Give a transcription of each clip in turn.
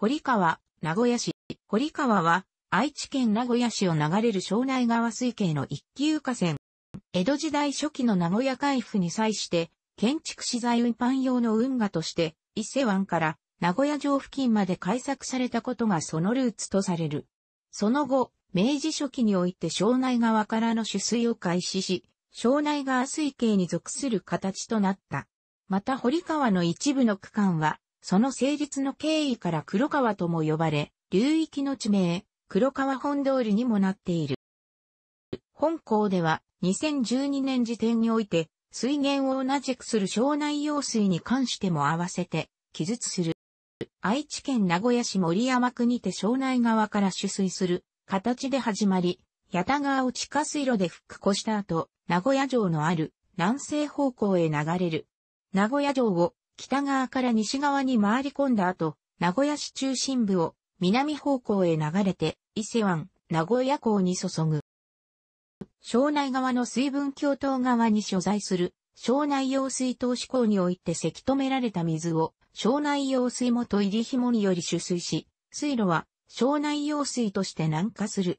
堀川、名古屋市。堀川は、愛知県名古屋市を流れる庄内川水系の一級河川。江戸時代初期の名古屋海府に際して、建築資材運搬用の運河として、伊勢湾から名古屋城付近まで開削されたことがそのルーツとされる。その後、明治初期において庄内川からの取水を開始し、庄内川水系に属する形となった。また堀川の一部の区間は、その成立の経緯から黒川とも呼ばれ、流域の地名、黒川本通りにもなっている。本校では2012年時点において、水源を同じくする省内用水に関しても合わせて、記述する。愛知県名古屋市森山区にて省内側から取水する形で始まり、八田川を地下水路で復興した後、名古屋城のある南西方向へ流れる。名古屋城を北側から西側に回り込んだ後、名古屋市中心部を南方向へ流れて、伊勢湾、名古屋港に注ぐ。庄内側の水分共頭側に所在する、庄内用水投資港においてせき止められた水を、庄内用水元入り紐により取水し、水路は、庄内用水として南下する。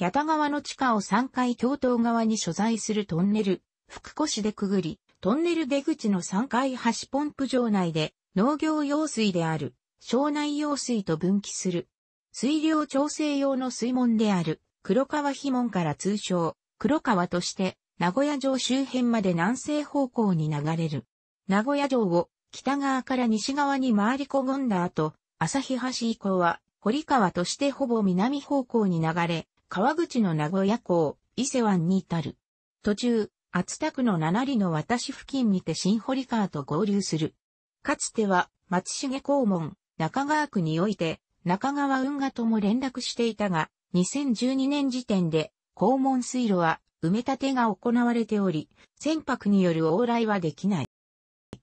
八田川の地下を3階共頭側に所在するトンネル、福越でくぐり、トンネル出口の3階橋ポンプ場内で農業用水である、省内用水と分岐する。水量調整用の水門である、黒川碑門から通称、黒川として、名古屋城周辺まで南西方向に流れる。名古屋城を北側から西側に回り込んだ後、旭橋以降は、堀川としてほぼ南方向に流れ、川口の名古屋港、伊勢湾に至る。途中、厚田区の七里の渡し付近にて新堀川と合流する。かつては、松重公門、中川区において、中川運河とも連絡していたが、2012年時点で、公門水路は埋め立てが行われており、船舶による往来はできない。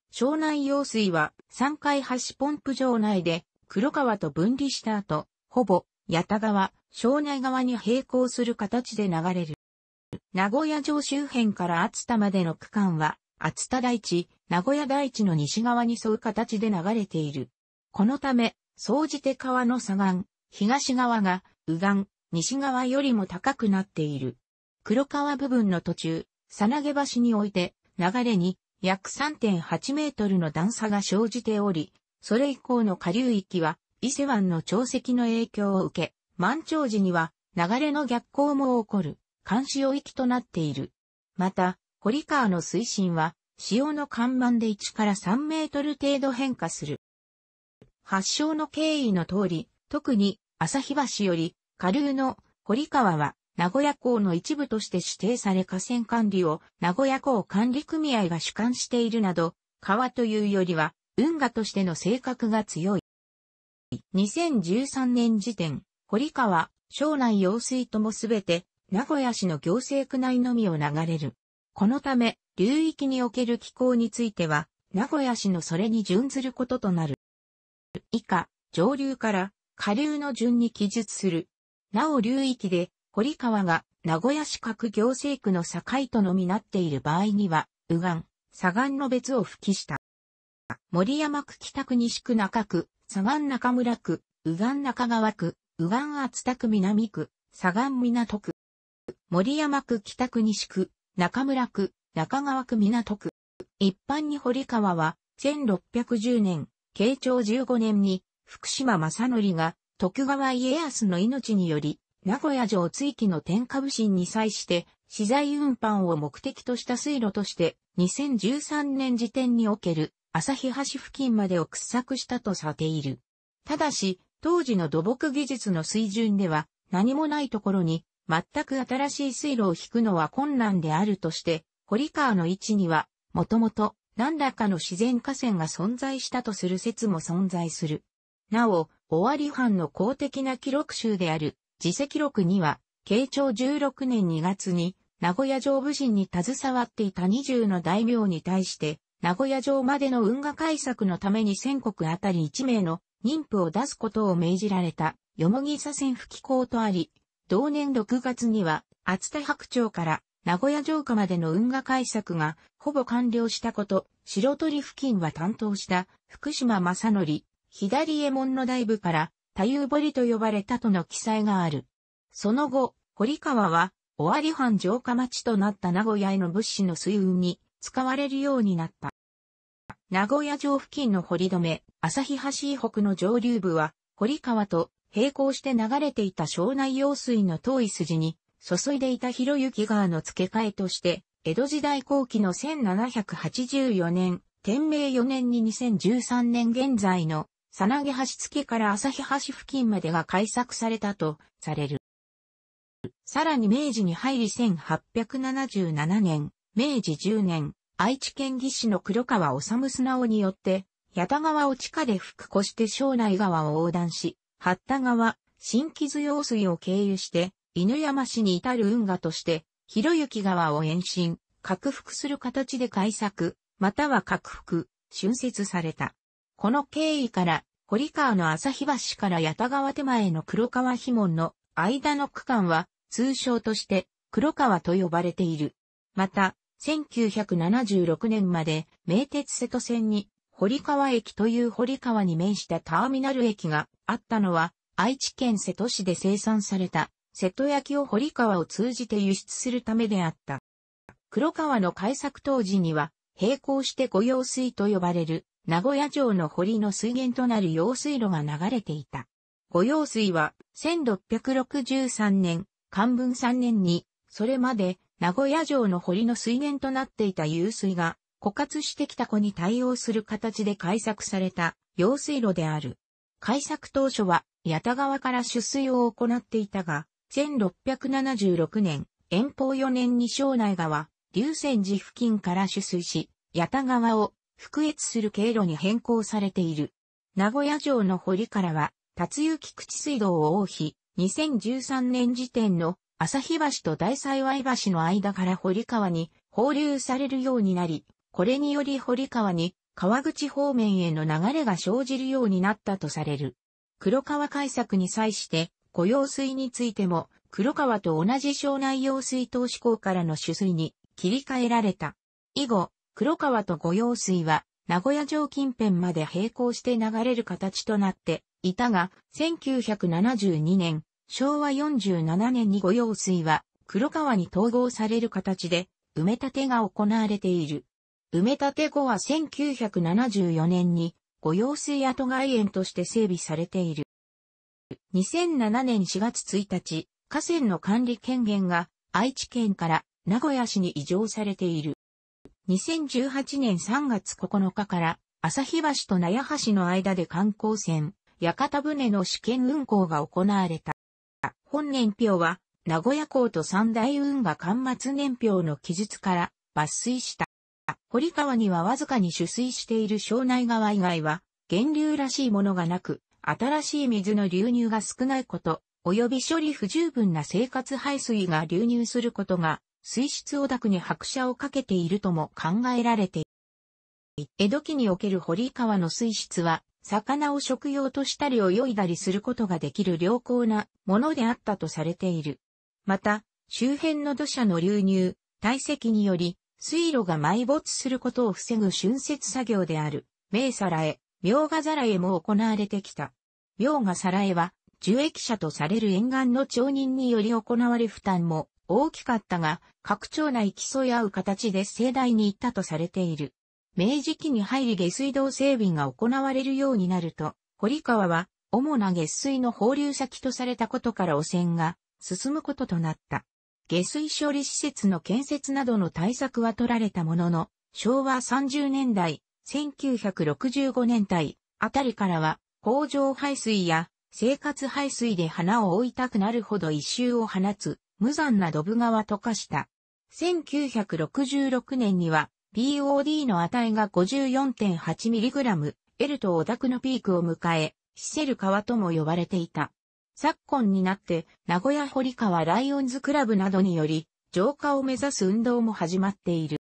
庄内用水は3階橋ポンプ場内で黒川と分離した後、ほぼ、八田川、庄内側に並行する形で流れる。名古屋城周辺から厚田までの区間は、厚田台地、名古屋台地の西側に沿う形で流れている。このため、総じて川の左岸、東側が、右岸、西側よりも高くなっている。黒川部分の途中、さなげ橋において、流れに約3.8メートルの段差が生じており、それ以降の下流域は、伊勢湾の潮汐の影響を受け、満潮時には、流れの逆行も起こる。監視領域となっている。また、堀川の水深は、潮の看板で1から3メートル程度変化する。発祥の経緯の通り、特に、日橋より、下流の堀川は、名古屋港の一部として指定され河川管理を名古屋港管理組合が主管しているなど、川というよりは、運河としての性格が強い。2013年時点、堀川、省内用水ともすべて名古屋市の行政区内のみを流れる。このため、流域における気候については、名古屋市のそれに準ずることとなる。以下、上流から下流の順に記述する。なお流域で、堀川が名古屋市各行政区の境とのみなっている場合には、右岸、左岸の別を付記した。森山区北区西区中区、左岸中村区、右岸中川区、右岸厚田区南区、左岸港区。森山区北区西区、中村区、中川区港区。一般に堀川は、1610年、慶長15年に、福島正則が、徳川家康の命により、名古屋城追記の天下武信に際して、資材運搬を目的とした水路として、2013年時点における、旭橋付近までを掘削したとされている。ただし、当時の土木技術の水準では、何もないところに、全く新しい水路を引くのは困難であるとして、堀川の位置には、もともと何らかの自然河川が存在したとする説も存在する。なお、尾張藩の公的な記録集である、自世録には、慶長16年2月に、名古屋城武人に携わっていた20の大名に対して、名古屋城までの運河改作のために全国あたり1名の妊婦を出すことを命じられた、よもぎ左遷不気候とあり、同年6月には、厚田白鳥から名古屋城下までの運河開作がほぼ完了したこと、白鳥付近は担当した福島正則、左衛門の大部から太夫堀と呼ばれたとの記載がある。その後、堀川は尾張藩城下町となった名古屋への物資の水運に使われるようになった。名古屋城付近の堀留め、日橋以北の上流部は堀川と並行して流れていた庄内用水の遠い筋に、注いでいた広行川の付け替えとして、江戸時代後期の1784年、天明4年に2013年現在の、さなぎ橋付から日橋付近までが開削されたとされる。さらに明治に入り1877年、明治10年、愛知県義士の黒川治素直によって、八田川を地下で復古して庄内川を横断し、八田川、新木津用水を経由して、犬山市に至る運河として、広行川を延伸、拡幅する形で開削、または拡幅、浚渫された。この経緯から、堀川の日橋から八田川手前の黒川碑門の間の区間は、通称として黒川と呼ばれている。また、1976年まで名鉄瀬戸線に堀川駅という堀川に面したターミナル駅があったのは、愛知県瀬戸市で生産された、瀬戸焼を堀川を通じて輸出するためであった。黒川の開削当時には、並行して御用水と呼ばれる、名古屋城の堀の水源となる用水路が流れていた。御用水は、1663年、漢文3年に、それまで、名古屋城の堀の水源となっていた湧水が、枯渇してきた子に対応する形で開削された用水路である。開削当初は、八田川から取水を行っていたが、1676年、遠方4年に庄内川、流泉寺付近から取水し、八田川を、復越する経路に変更されている。名古屋城の堀からは、辰行口水道を往避、2013年時点の朝日橋と大幸橋の間から堀川に放流されるようになり、これにより堀川に川口方面への流れが生じるようになったとされる。黒川開削に際して、御用水についても、黒川と同じ省内用水投資工からの取水に切り替えられた。以後、黒川と御用水は、名古屋城近辺まで並行して流れる形となっていたが、1972年、昭和47年に御用水は、黒川に統合される形で、埋め立てが行われている。埋め立て後は1974年に御用水跡外園として整備されている。2007年4月1日、河川の管理権限が愛知県から名古屋市に移譲されている。2018年3月9日から旭橋と名屋橋の間で観光船、屋形船の試験運航が行われた。本年表は名古屋港と三大運河間末年表の記述から抜粋した。堀川にはわずかに取水している庄内川以外は、源流らしいものがなく、新しい水の流入が少ないこと、及び処理不十分な生活排水が流入することが、水質汚濁に拍車をかけているとも考えられている。江戸期における堀川の水質は、魚を食用としたり泳いだりすることができる良好なものであったとされている。また、周辺の土砂の流入、堆積により、水路が埋没することを防ぐ浚渫作業である、名皿へ、明画皿へも行われてきた。明画皿へは、受益者とされる沿岸の町人により行われ負担も大きかったが、各町内競い合う形で盛大に行ったとされている。明治期に入り下水道整備が行われるようになると、堀川は主な下水の放流先とされたことから汚染が進むこととなった。下水処理施設の建設などの対策は取られたものの、昭和30年代、1965年代あたりからは、工場排水や生活排水で花を追いたくなるほど一周を放つ、無残なドブ川と化した。1966年には、POD の値が 54.8mg、L とオダクのピークを迎え、シセル川とも呼ばれていた。昨今になって名古屋堀川ライオンズクラブなどにより浄化を目指す運動も始まっている。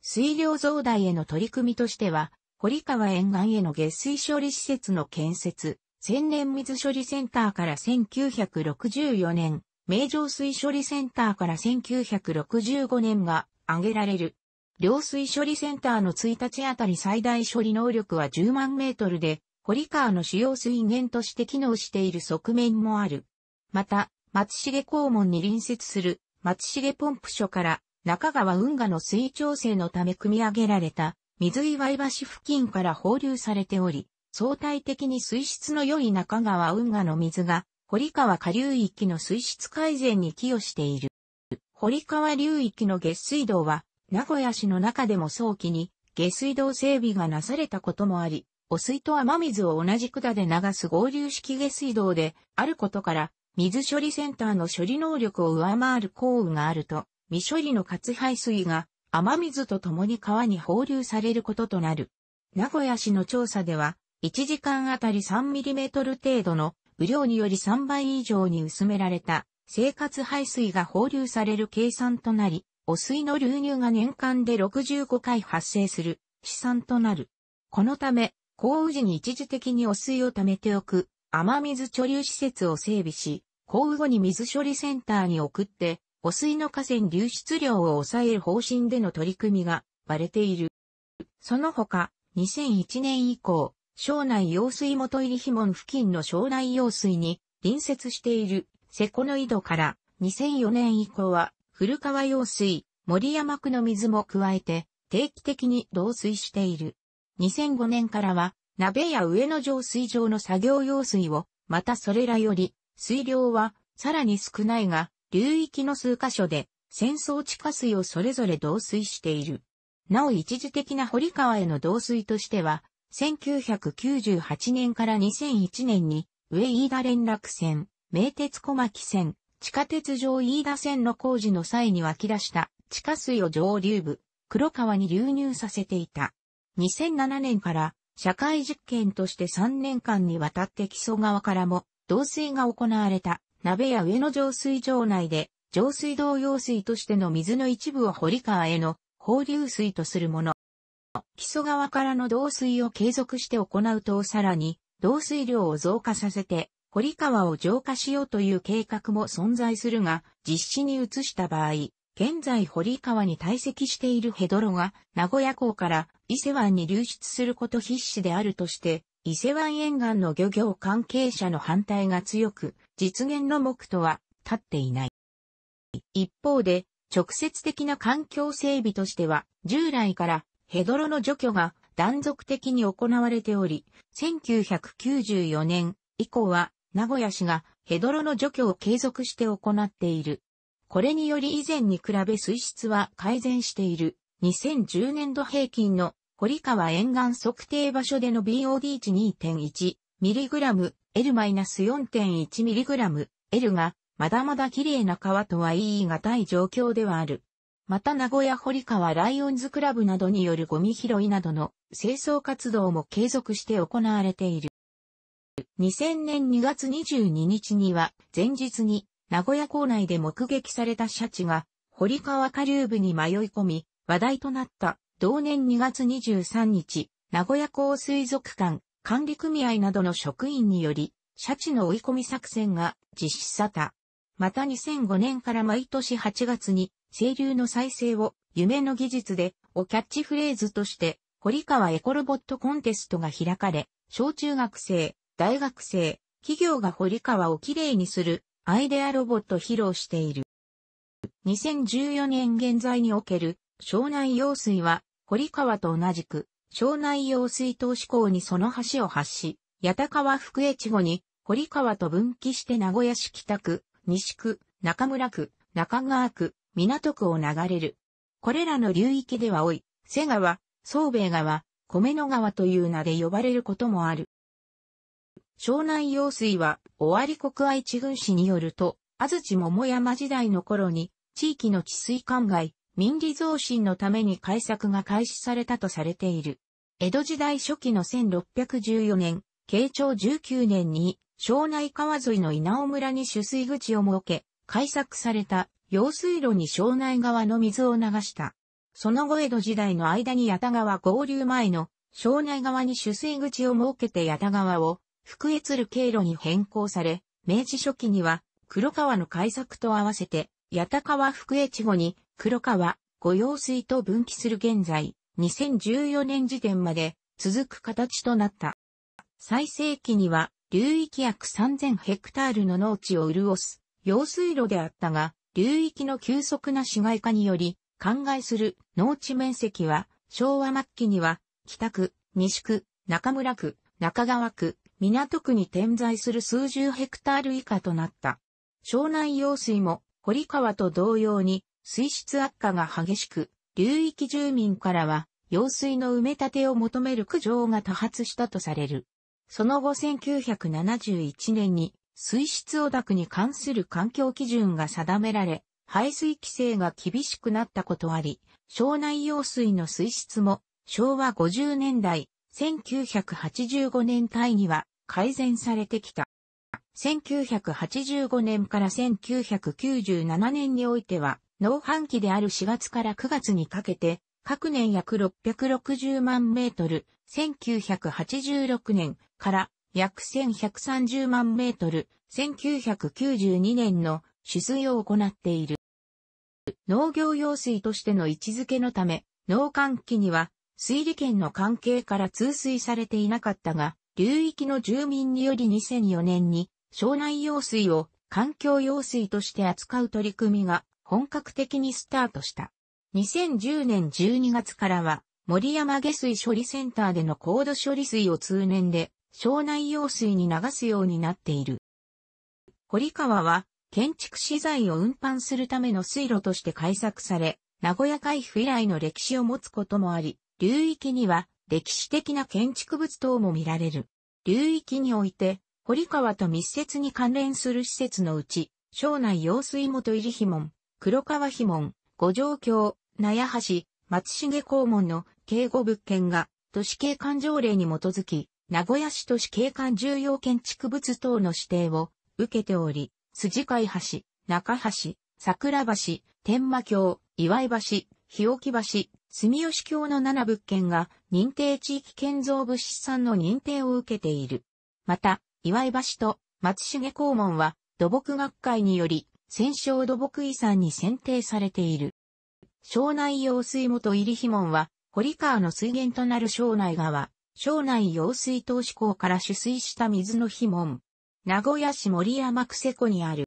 水量増大への取り組みとしては、堀川沿岸への下水処理施設の建設、千年水処理センターから1964年、名城水処理センターから1965年が挙げられる。両水処理センターの1日あたり最大処理能力は10万メートルで、堀川の主要水源として機能している側面もある。また、松重肛門に隣接する松重ポンプ所から中川運河の水調整のため組み上げられた水岩井橋付近から放流されており、相対的に水質の良い中川運河の水が堀川下流域の水質改善に寄与している。堀川流域の下水道は名古屋市の中でも早期に下水道整備がなされたこともあり、汚水と雨水を同じ管で流す合流式下水道であることから、水処理センターの処理能力を上回る降雨があると、未処理の活排水が雨水と共に川に放流されることとなる。名古屋市の調査では、1時間あたり3ミリメートル程度の雨量により3倍以上に薄められた生活排水が放流される計算となり、汚水の流入が年間で65回発生する試算となる。このため、降雨時に一時的に汚水を溜めておく、雨水貯留施設を整備し、降雨後に水処理センターに送って、汚水の河川流出量を抑える方針での取り組みが割れている。その他、2001年以降、省内用水元入碑門付近の省内用水に隣接している瀬古の井戸から2004年以降は古川用水、森山区の水も加えて定期的に漏水している。2005年からは、鍋や上野浄水場の作業用水を、またそれらより、水量は、さらに少ないが、流域の数箇所で、戦争地下水をそれぞれ導水している。なお一時的な堀川への導水としては、1998年から2001年に、上飯田連絡線、名鉄小牧線、地下鉄上飯田線の工事の際に湧き出した地下水を上流部、黒川に流入させていた。2007年から社会実験として3年間にわたって基礎側からも導水が行われた鍋や上野浄水場内で浄水道用水としての水の一部を堀川への放流水とするもの。基礎側からの導水を継続して行うとさらに導水量を増加させて堀川を浄化しようという計画も存在するが実施に移した場合現在堀川に堆積しているヘドロが、名古屋港から伊勢湾に流出すること必至であるとして、伊勢湾沿岸の漁業関係者の反対が強く、実現の目途は立っていない。一方で、直接的な環境整備としては、従来からヘドロの除去が断続的に行われており、1994年以降は、名古屋市がヘドロの除去を継続して行っている。これにより以前に比べ水質は改善している。2010年度平均の堀川沿岸測定場所での BOD 値 2.1mg、L-4.1mg、L がまだまだ綺麗な川とは言い難い状況ではある。また名古屋堀川ライオンズクラブなどによるゴミ拾いなどの清掃活動も継続して行われている。2000年2月22日には前日に名古屋港内で目撃されたシャチが、堀川下流部に迷い込み、話題となった同年2月23日、名古屋港水族館管理組合などの職員により、シャチの追い込み作戦が実施された。また2005年から毎年8月に、清流の再生を夢の技術でをキャッチフレーズとして、堀川エコロボットコンテストが開かれ、小中学生、大学生、企業が堀川をきれいにするアイデアロボット披露している。2014年現在における庄内用水は、堀川と同じく、庄内用水投資港にその橋を発し、八田川福江地後に、堀川と分岐して名古屋市北区、西区、中村区、中川区、港区を流れる。これらの流域では多い、瀬川、総兵川、米野川という名で呼ばれることもある。庄内用水は、尾張国愛知軍師によると、安土桃山時代の頃に、地域の治水灌漑、民理増進のために改作が開始されたとされている。江戸時代初期の1614年、慶長19年に、庄内川沿いの稲尾村に取水口を設け、開作された用水路に庄内川の水を流した。その後江戸時代の間に八田川合流前の庄内川に取水口を設けて八田川を福越る経路に変更され、明治初期には、黒川の改作と合わせて、八田川福越後に、黒川、御用水と分岐する現在、2014年時点まで続く形となった。最盛期には、流域約3000ヘクタールの農地を潤す、用水路であったが、流域の急速な市街化により、灌漑する農地面積は、昭和末期には、北区、西区、中村区、中川区、港区に点在する数十ヘクタール以下となった。庄内用水も堀川と同様に水質悪化が激しく、流域住民からは用水の埋め立てを求める苦情が多発したとされる。その後1971年に水質汚濁に関する環境基準が定められ、排水規制が厳しくなったことあり、庄内用水の水質も昭和50年代、1985年帯には改善されてきた。1985年から1997年においては、農繁期である4月から9月にかけて、各年約660万メートル、1986年から約1130万メートル、1992年の取水を行っている。農業用水としての位置づけのため、農閑期には水利権の関係から通水されていなかったが、流域の住民により2004年に、庄内用水を環境用水として扱う取り組みが本格的にスタートした。2010年12月からは、森山下水処理センターでの高度処理水を通年で、庄内用水に流すようになっている。堀川は、建築資材を運搬するための水路として開削され、名古屋海府以来の歴史を持つこともあり、流域には歴史的な建築物等も見られる。流域において、堀川と密接に関連する施設のうち、庄内用水元入碑門、黒川碑門、五条橋、納屋橋、松重公門の警護物件が、都市景観条例に基づき、名古屋市都市景観重要建築物等の指定を受けており、辻海橋、中橋、桜橋、天満橋、岩井橋、日置橋、住吉教の7物件が認定地域建造物資産の認定を受けている。また、岩井橋と松重公門は土木学会により戦勝土木遺産に選定されている。庄内用水元入碑門は堀川の水源となる庄内川、庄内用水投資港から取水した水の碑門。名古屋市森山久世湖にある。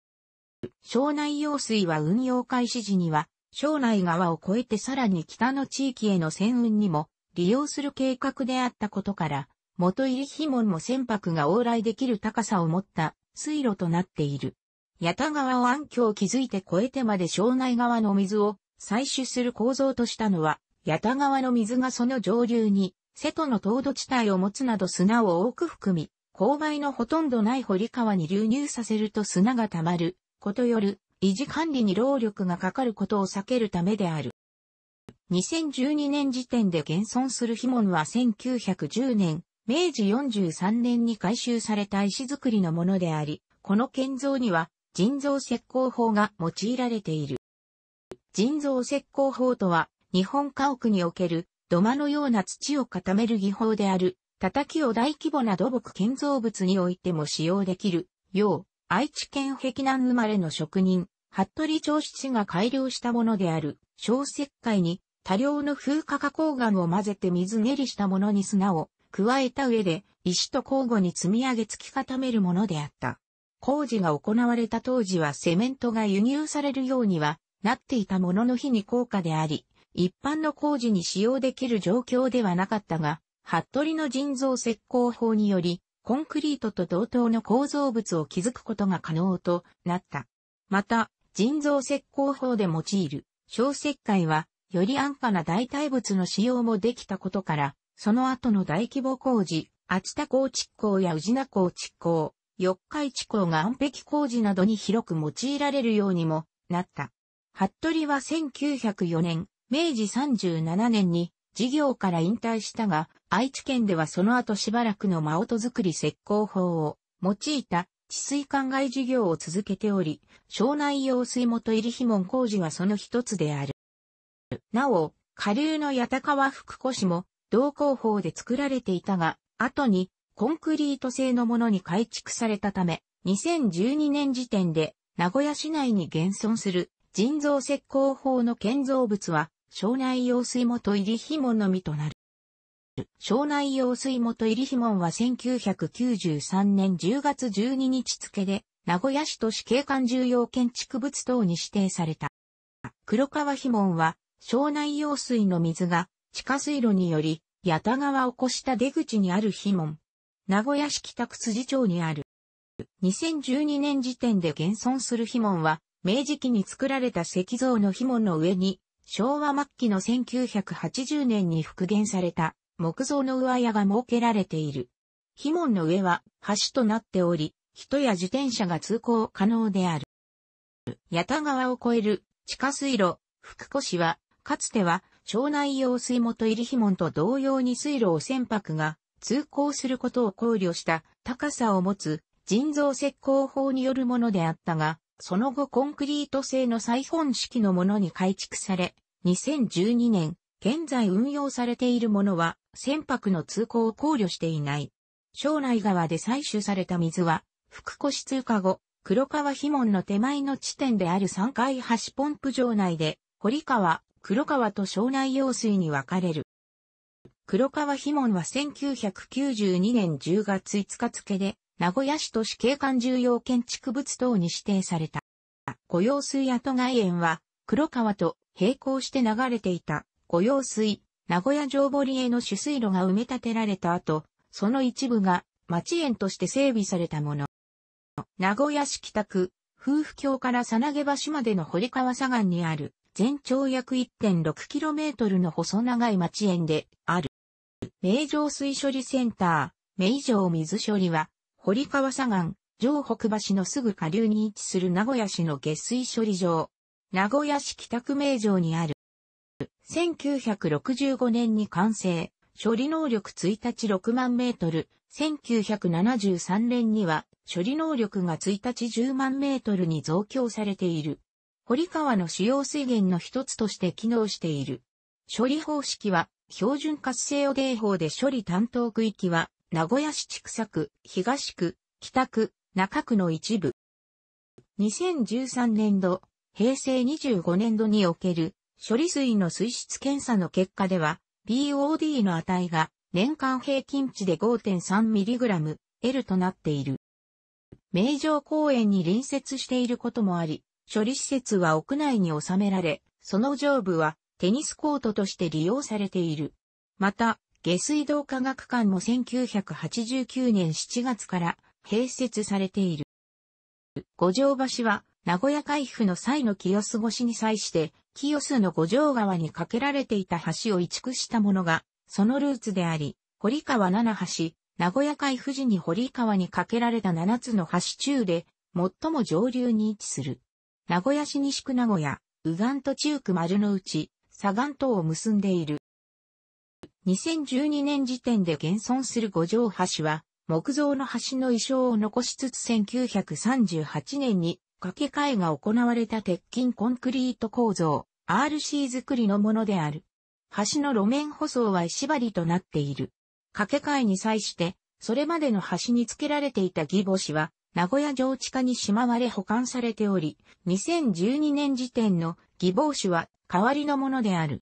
庄内用水は運用開始時には庄内川を越えてさらに北の地域への船運にも利用する計画であったことから、元入り碑門も船舶が往来できる高さを持った水路となっている。八田川を暗渠を築いて越えてまで庄内川の水を採取する構造としたのは、八田川の水がその上流に、瀬戸の凍土地帯を持つなど砂を多く含み、勾配のほとんどない堀川に流入させると砂が溜まる、ことよる、維持管理に労力がかかることを避けるためである。2012年時点で現存する碑文は1910年、明治43年に改修された石造りのものであり、この建造には人造石膏法が用いられている。人造石膏法とは、日本家屋における土間のような土を固める技法である、叩きを大規模な土木建造物においても使用できる、よう、愛知県碧南生まれの職人、服部長七が改良したものである、小石灰に多量の風化加工岩を混ぜて水練りしたものに砂を加えた上で、石と交互に積み上げ突き固めるものであった。工事が行われた当時はセメントが輸入されるようにはなっていたものの日に高価であり、一般の工事に使用できる状況ではなかったが、服部の人造石膏法により、コンクリートと同等の構造物を築くことが可能となった。また、人造石膏法で用いる小石灰は、より安価な代替物の使用もできたことから、その後の大規模工事、厚田港築工や宇品港築工、四日市工が安壁工事などに広く用いられるようにもなった。服部は1904年、明治37年に事業から引退したが、愛知県ではその後しばらくの真音作り石膏法を用いた治水灌漑事業を続けており、庄内用水元入り肥門工事はその一つである。なお、下流の八高は福古市も同工法で作られていたが、後にコンクリート製のものに改築されたため、2012年時点で名古屋市内に現存する人造石膏法の建造物は庄内用水元入り紐ものみとなる。庄内用水元入り紐もは1993年10月12日付で、名古屋市都市景観重要建築物等に指定された。黒川紐もは、庄内用水の水が地下水路により、八田川を越した出口にある碑文。名古屋市北区辻町にある。2012年時点で現存する碑文は、明治期に作られた石像の碑の上に、昭和末期の1980年に復元された木造の上屋が設けられている。碑門の上は橋となっており、人や自転車が通行可能である。八田川を越える地下水路、福古市は、かつては町内用水元入碑門と同様に水路を船舶が通行することを考慮した高さを持つ人造石膏法によるものであったが、その後コンクリート製の再本式のものに改築され、2012年、現在運用されているものは、船舶の通行を考慮していない。庄内川で採取された水は、福越通過後、黒川碑門の手前の地点である3階橋ポンプ場内で、堀川、黒川と庄内用水に分かれる。黒川碑門は1992年10月5日付で、名古屋市都市景観重要建築物等に指定された。御用水跡外園は、黒川と並行して流れていた御用水、名古屋城堀への取水路が埋め立てられた後、その一部が町園として整備されたもの。名古屋市北区、夫婦橋からさなげ橋までの堀川左岸にある、全長約 1.6km の細長い町園である。名城水処理センター、名城水処理は、堀川左岸、城北橋のすぐ下流に位置する名古屋市の下水処理場。名古屋市北区名城にある。1965年に完成。処理能力1日6万メートル。1973年には処理能力が1日10万メートルに増強されている。堀川の主要水源の一つとして機能している。処理方式は標準活性汚泥法で処理担当区域は名古屋市千種区、東区、北区、中区の一部。2013年度、平成25年度における処理水の水質検査の結果では、BOD の値が年間平均値で 5.3mg、L となっている。名城公園に隣接していることもあり、処理施設は屋内に収められ、その上部はテニスコートとして利用されている。また、下水道科学館も1989年7月から併設されている。五条橋は、名古屋海府の際の清洲越しに際して、清洲の五条川に架けられていた橋を移築したものが、そのルーツであり、堀川七橋、名古屋海富士に堀川に架けられた七つの橋中で、最も上流に位置する。名古屋市西区名古屋、右岸と中区丸の内、左岸島を結んでいる。2012年時点で現存する五条橋は、木造の橋の遺称を残しつつ1938年に掛け替えが行われた鉄筋コンクリート構造、RC 作りのものである。橋の路面舗装は石張りとなっている。掛け替えに際して、それまでの橋に付けられていた義母子は、名古屋城地下にしまわれ保管されており、2012年時点の義母子は代わりのものである。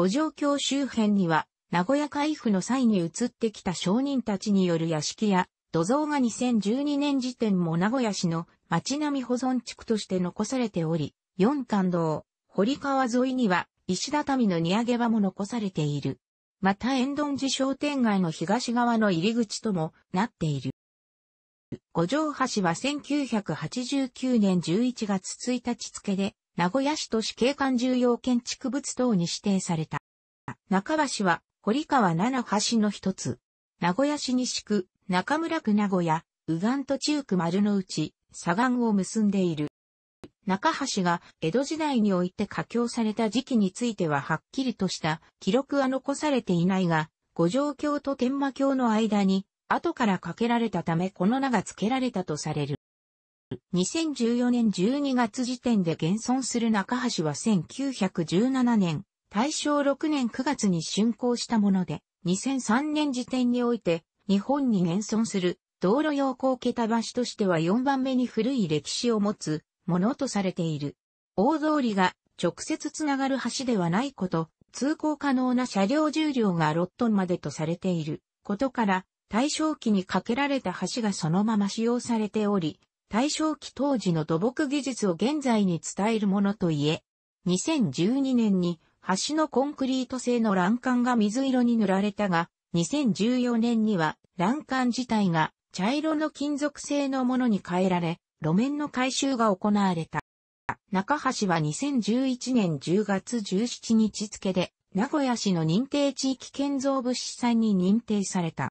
五条橋周辺には、名古屋海府の際に移ってきた商人たちによる屋敷や土蔵が2012年時点も名古屋市の町並み保存地区として残されており、四貫堂、堀川沿いには石畳の荷上げ場も残されている。また遠藤寺商店街の東側の入り口ともなっている。五条橋は1989年11月1日付で名古屋市都市景観重要建築物等に指定された。中橋は、堀川七橋の一つ。名古屋市西区、中村区名古屋、右岸と中区丸の内、左岸を結んでいる。中橋が江戸時代において架橋された時期についてははっきりとした記録は残されていないが、五条橋と天馬橋の間に後から架けられたためこの名が付けられたとされる。2014年12月時点で現存する中橋は1917年、大正6年9月に竣工したもので、2003年時点において、日本に現存する道路用高桁橋としては4番目に古い歴史を持つものとされている。大通りが直接つながる橋ではないこと、通行可能な車両重量が6トンまでとされていることから、大正期に架けられた橋がそのまま使用されており、大正期当時の土木技術を現在に伝えるものといえ、2012年に橋のコンクリート製の欄干が水色に塗られたが、2014年には欄干自体が茶色の金属製のものに変えられ、路面の改修が行われた。中橋は2011年10月17日付で、名古屋市の認定地域建造物資産に認定された。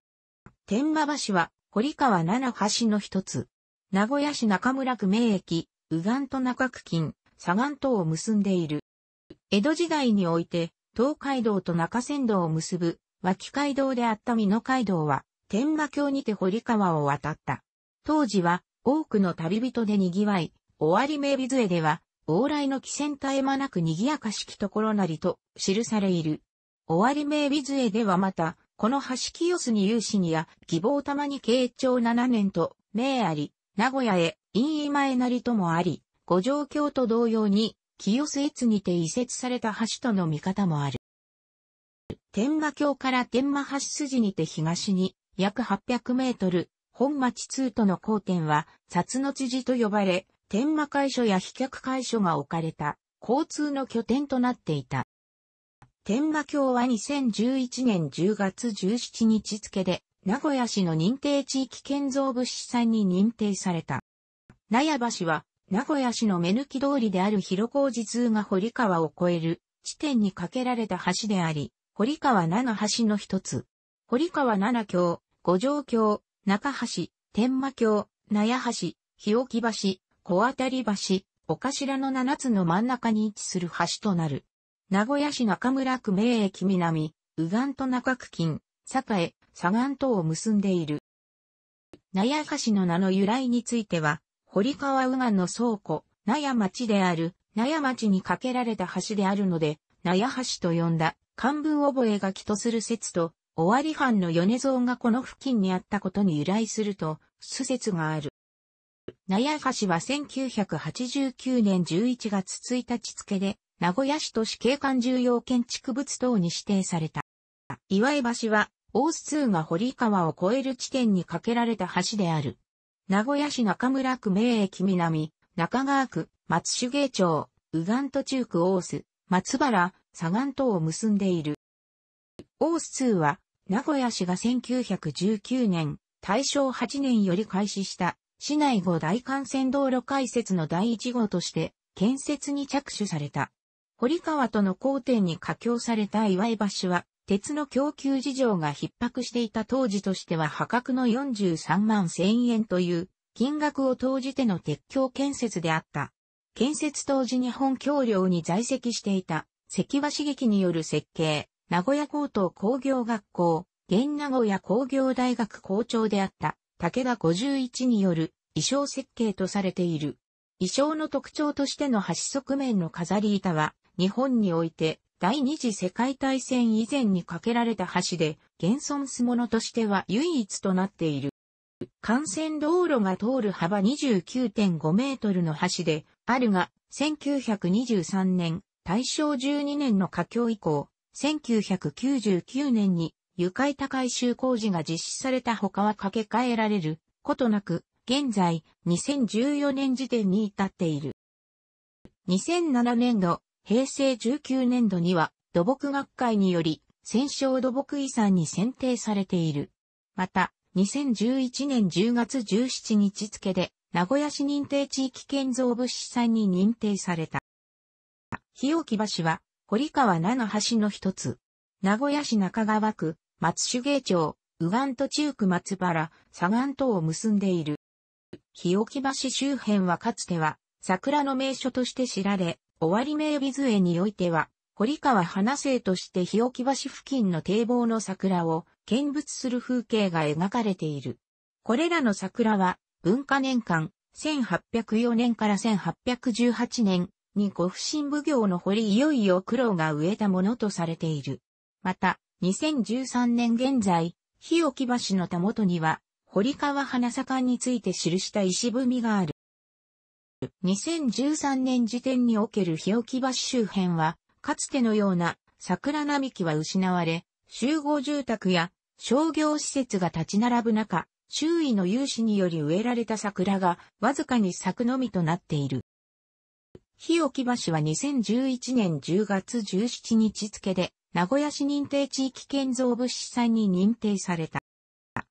天馬橋は堀川七橋の一つ。名古屋市中村区名駅、右岸と中区近、左岸とを結んでいる。江戸時代において、東海道と中山道を結ぶ、脇街道であった美濃街道は、天馬橋にて堀川を渡った。当時は、多くの旅人で賑わい、終わり名美杖では、往来の帰船絶え間なく賑やかしきところなりと記されいる。終わり名美杖ではまた、この橋清洲に有志にや、希望たまに慶長7年と、名あり、名古屋へ、陰位前なりともあり、五条京と同様に、清瀬越にて移設された橋との見方もある。天馬橋から天馬橋筋にて東に、約800メートル、本町通との交点は、札の辻と呼ばれ、天馬会所や飛脚会所が置かれた、交通の拠点となっていた。天馬橋は2011年10月17日付で、名古屋市の認定地域建造物資産に認定された。名屋橋は、名古屋市の目抜き通りである広小路通が堀川を越える地点に架けられた橋であり、堀川七橋の一つ。堀川七橋、五条橋、中橋、天馬橋、名屋橋、日置橋、小当たり橋、お頭の七つの真ん中に位置する橋となる。名古屋市中村区名駅南、右岸と中区近、栄、左岸とを結んでいる。納屋橋の名の由来については、堀川右岸の倉庫、納屋町である、納屋町に架けられた橋であるので、納屋橋と呼んだ、漢文覚書とする説と、尾張藩の米蔵がこの付近にあったことに由来すると、施説がある。納屋橋は1989年11月1日付で、名古屋市都市景観重要建築物等に指定された。岩井橋は大須通が堀川を越える地点に架けられた橋である。名古屋市中村区名駅南、中川区、松茂町、右岸途中区大須、松原、左岸等を結んでいる。大須通は、名古屋市が1919年、大正8年より開始した、市内後大幹線道路開設の第1号として、建設に着手された。堀川との交点に架橋された祝橋は、鉄の供給事情が逼迫していた当時としては破格の43万千円という金額を投じての鉄橋建設であった。建設当時日本橋梁に在籍していた関和刺激による設計、名古屋高等工業学校、現名古屋工業大学校長であった武田51による衣装設計とされている。衣装の特徴としての橋側面の飾り板は日本において第二次世界大戦以前に架けられた橋で、現存すものとしては唯一となっている。幹線道路が通る幅29.5メートルの橋で、あるが、1923年、大正12年の架橋以降、1999年に床板改修工事が実施された他は架け替えられることなく、現在、2014年時点に至っている。2007年度、平成19年度には土木学会により戦勝土木遺産に選定されている。また、2011年10月17日付で名古屋市認定地域建造物資産に認定された。日置橋は堀川七橋の一つ。名古屋市中川区、松手芸町、右岸と中区松原、左岸とを結んでいる。日置橋周辺はかつては桜の名所として知られ、終わり名美図絵においては、堀川花生として日置橋付近の堤防の桜を見物する風景が描かれている。これらの桜は、文化年間、1804年から1818年にご不審奉行の堀いよいよ苦労が植えたものとされている。また、2013年現在、日置橋のたもとには、堀川花盛んについて記した石踏みがある。2013年時点における日置橋周辺は、かつてのような桜並木は失われ、集合住宅や商業施設が立ち並ぶ中、周囲の有志により植えられた桜がわずかに咲くのみとなっている。日置橋は2011年10月17日付で、名古屋市認定地域建造物資産に認定された。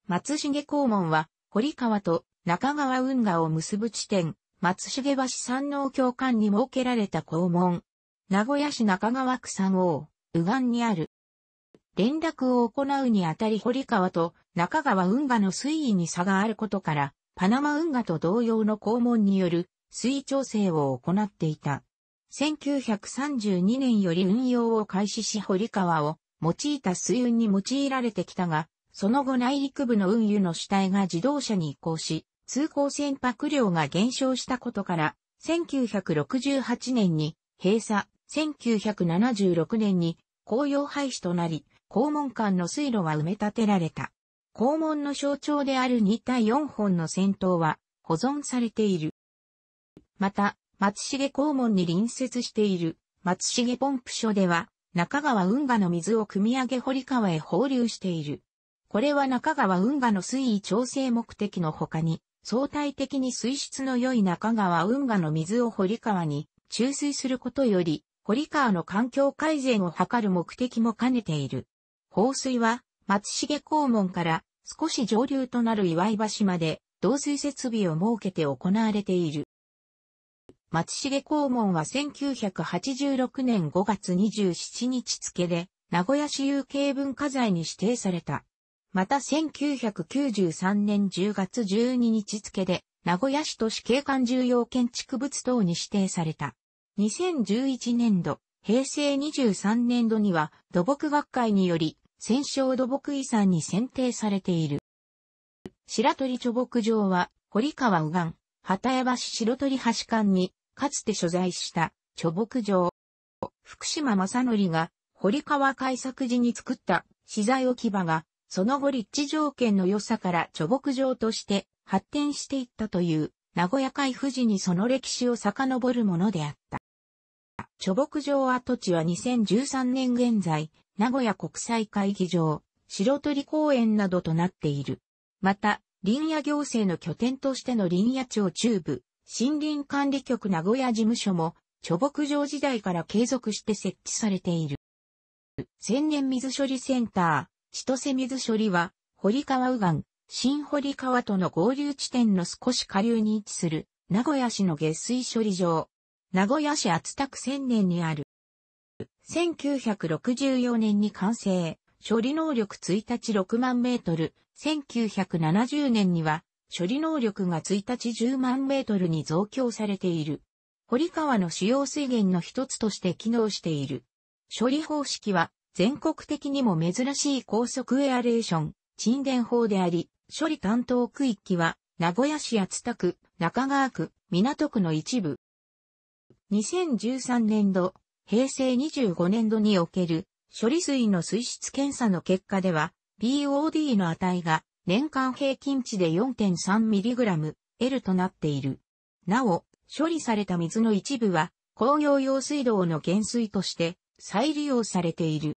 松重公門は、堀川と中川運河を結ぶ地点、松重橋山王教官に設けられた校門。名古屋市中川区山王、右岸にある。連絡を行うにあたり堀川と中川運河の水位に差があることから、パナマ運河と同様の校門による水位調整を行っていた。1932年より運用を開始し堀川を用いた水運に用いられてきたが、その後内陸部の運輸の主体が自動車に移行し、通行船舶量が減少したことから、1968年に閉鎖、1976年に公用廃止となり、公門間の水路は埋め立てられた。公門の象徴である2対4本の戦闘は保存されている。また、松重公門に隣接している松重ポンプ所では、中川運河の水を汲み上げ堀川へ放流している。これは中川運河の水位調整目的の他に、相対的に水質の良い中川運河の水を堀川に注水することより、堀川の環境改善を図る目的も兼ねている。放水は、松重肛門から少し上流となる岩井橋まで、導水設備を設けて行われている。松重肛門は1986年5月27日付で、名古屋市有形文化財に指定された。また1993年10月12日付で、名古屋市都市景観重要建築物等に指定された。2011年度、平成23年度には土木学会により戦勝土木遺産に選定されている。白鳥貯木場は堀川右岸、畑山市白鳥橋間にかつて所在した貯木場。福島正則が堀川開作時に作った資材置き場がその後立地条件の良さから貯木場として発展していったという、名古屋海富士にその歴史を遡るものであった。貯木場跡地は2013年現在、名古屋国際会議場、白鳥公園などとなっている。また、林野行政の拠点としての林野町中部、森林管理局名古屋事務所も、貯木場時代から継続して設置されている。千年水処理センター、千歳水処理は、堀川右岸、新堀川との合流地点の少し下流に位置する、名古屋市の下水処理場。名古屋市厚田区千年にある。1964年に完成、処理能力1日6万メートル、1970年には、処理能力が1日10万メートルに増強されている。堀川の主要水源の一つとして機能している。処理方式は全国的にも珍しい高速エアレーション、沈殿法であり、処理担当区域は、名古屋市厚田区、中川区、港区の一部。2013年度、平成25年度における処理水の水質検査の結果では、BOD の値が年間平均値で 4.3mg L となっている。なお、処理された水の一部は工業用水道の減水として再利用されている。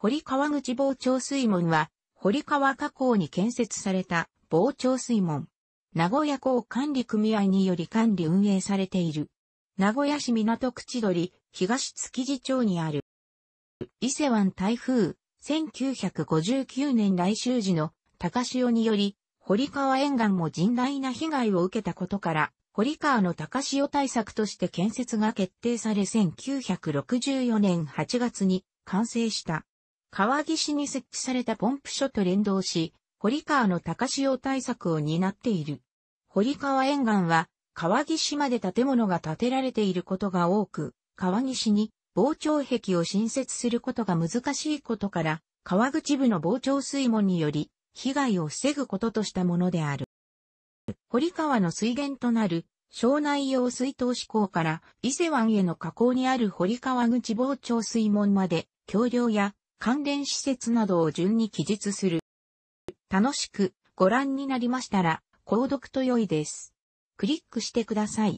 堀川口防潮水門は、堀川河口に建設された防潮水門。名古屋港管理組合により管理運営されている。名古屋市港口取鳥、東築地町にある。伊勢湾台風、1959年来襲時の高潮により、堀川沿岸も甚大な被害を受けたことから、堀川の高潮対策として建設が決定され1964年8月に完成した。川岸に設置されたポンプ所と連動し、堀川の高潮対策を担っている。堀川沿岸は、川岸まで建物が建てられていることが多く、川岸に防潮壁を新設することが難しいことから、川口部の防潮水門により、被害を防ぐこととしたものである。堀川の水源となる、庄内用水筒志向から伊勢湾への河口にある堀川口防潮水門まで、橋梁や関連施設などを順に記述する。楽しくご覧になりましたら、購読と良いです。クリックしてください。